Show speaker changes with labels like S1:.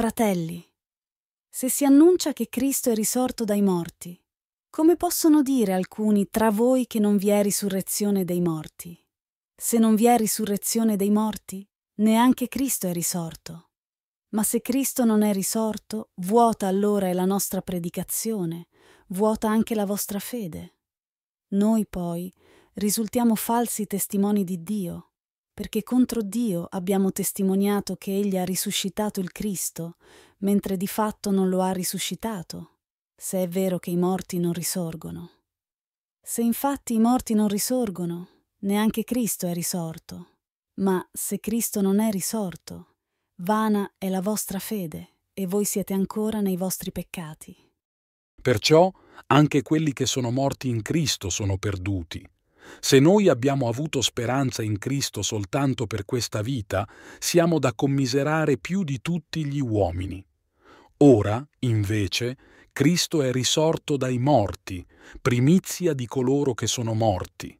S1: Fratelli, se si annuncia che Cristo è risorto dai morti, come possono dire alcuni tra voi che non vi è risurrezione dei morti? Se non vi è risurrezione dei morti, neanche Cristo è risorto. Ma se Cristo non è risorto, vuota allora è la nostra predicazione, vuota anche la vostra fede. Noi poi risultiamo falsi testimoni di Dio, perché contro Dio abbiamo testimoniato che Egli ha risuscitato il Cristo, mentre di fatto non lo ha risuscitato, se è vero che i morti non risorgono. Se infatti i morti non risorgono, neanche Cristo è risorto. Ma se Cristo non è risorto, vana è la vostra fede e voi siete ancora nei vostri peccati.
S2: Perciò anche quelli che sono morti in Cristo sono perduti. Se noi abbiamo avuto speranza in Cristo soltanto per questa vita, siamo da commiserare più di tutti gli uomini. Ora, invece, Cristo è risorto dai morti, primizia di coloro che sono morti.